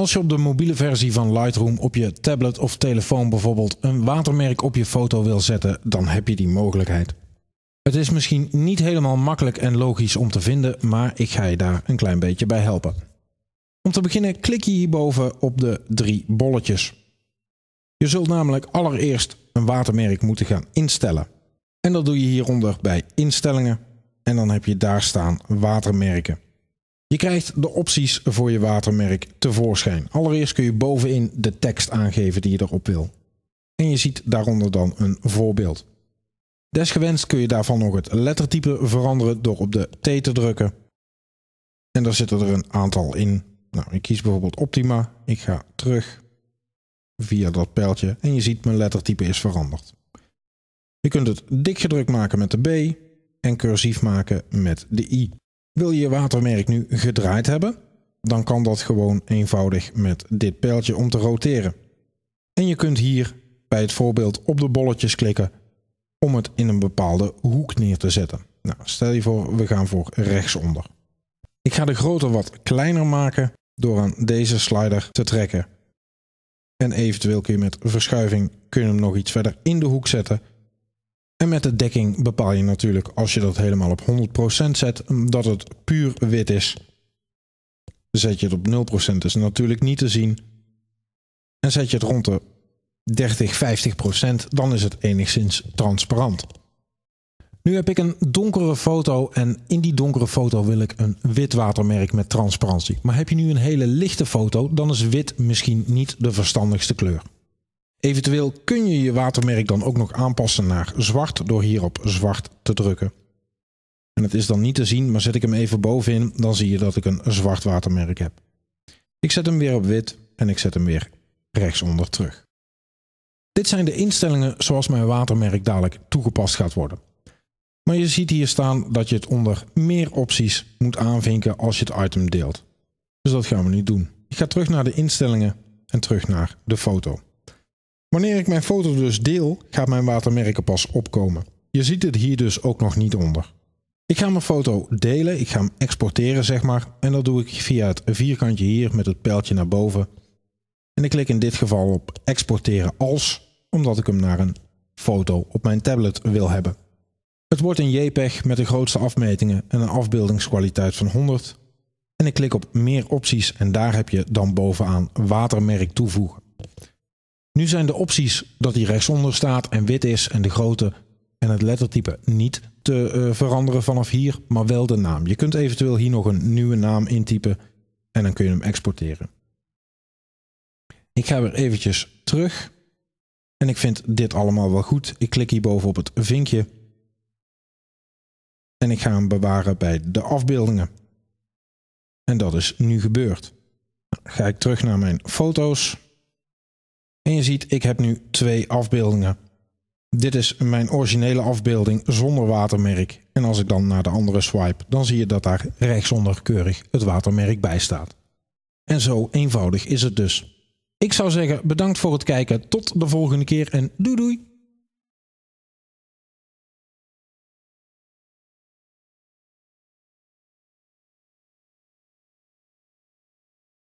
Als je op de mobiele versie van Lightroom op je tablet of telefoon bijvoorbeeld een watermerk op je foto wil zetten, dan heb je die mogelijkheid. Het is misschien niet helemaal makkelijk en logisch om te vinden, maar ik ga je daar een klein beetje bij helpen. Om te beginnen klik je hierboven op de drie bolletjes. Je zult namelijk allereerst een watermerk moeten gaan instellen. En dat doe je hieronder bij instellingen en dan heb je daar staan watermerken. Je krijgt de opties voor je watermerk tevoorschijn. Allereerst kun je bovenin de tekst aangeven die je erop wil. En je ziet daaronder dan een voorbeeld. Desgewenst kun je daarvan nog het lettertype veranderen door op de T te drukken. En daar zitten er een aantal in. Nou, ik kies bijvoorbeeld Optima. Ik ga terug via dat pijltje en je ziet mijn lettertype is veranderd. Je kunt het dikgedrukt maken met de B en cursief maken met de I. Wil je je watermerk nu gedraaid hebben? Dan kan dat gewoon eenvoudig met dit pijltje om te roteren. En je kunt hier bij het voorbeeld op de bolletjes klikken om het in een bepaalde hoek neer te zetten. Nou, stel je voor, we gaan voor rechtsonder. Ik ga de grootte wat kleiner maken door aan deze slider te trekken. En eventueel kun je met verschuiving kun hem nog iets verder in de hoek zetten, en met de dekking bepaal je natuurlijk, als je dat helemaal op 100% zet, mm, dat het puur wit is. Zet je het op 0% is natuurlijk niet te zien. En zet je het rond de 30, 50%, dan is het enigszins transparant. Nu heb ik een donkere foto en in die donkere foto wil ik een wit watermerk met transparantie. Maar heb je nu een hele lichte foto, dan is wit misschien niet de verstandigste kleur. Eventueel kun je je watermerk dan ook nog aanpassen naar zwart door hier op zwart te drukken. En het is dan niet te zien, maar zet ik hem even bovenin, dan zie je dat ik een zwart watermerk heb. Ik zet hem weer op wit en ik zet hem weer rechtsonder terug. Dit zijn de instellingen zoals mijn watermerk dadelijk toegepast gaat worden. Maar je ziet hier staan dat je het onder meer opties moet aanvinken als je het item deelt. Dus dat gaan we nu doen. Ik ga terug naar de instellingen en terug naar de foto. Wanneer ik mijn foto dus deel, gaat mijn watermerken pas opkomen. Je ziet het hier dus ook nog niet onder. Ik ga mijn foto delen, ik ga hem exporteren zeg maar. En dat doe ik via het vierkantje hier met het pijltje naar boven. En ik klik in dit geval op exporteren als, omdat ik hem naar een foto op mijn tablet wil hebben. Het wordt een JPEG met de grootste afmetingen en een afbeeldingskwaliteit van 100. En ik klik op meer opties en daar heb je dan bovenaan watermerk toevoegen. Nu zijn de opties dat hij rechtsonder staat en wit is en de grootte en het lettertype niet te eh, veranderen vanaf hier, maar wel de naam. Je kunt eventueel hier nog een nieuwe naam intypen en dan kun je hem exporteren. Ik ga weer eventjes terug en ik vind dit allemaal wel goed. Ik klik hierboven op het vinkje en ik ga hem bewaren bij de afbeeldingen. En dat is nu gebeurd. ga ik terug naar mijn foto's. En je ziet, ik heb nu twee afbeeldingen. Dit is mijn originele afbeelding zonder watermerk. En als ik dan naar de andere swipe, dan zie je dat daar rechtsonder keurig het watermerk bij staat. En zo eenvoudig is het dus. Ik zou zeggen bedankt voor het kijken. Tot de volgende keer en doei doei!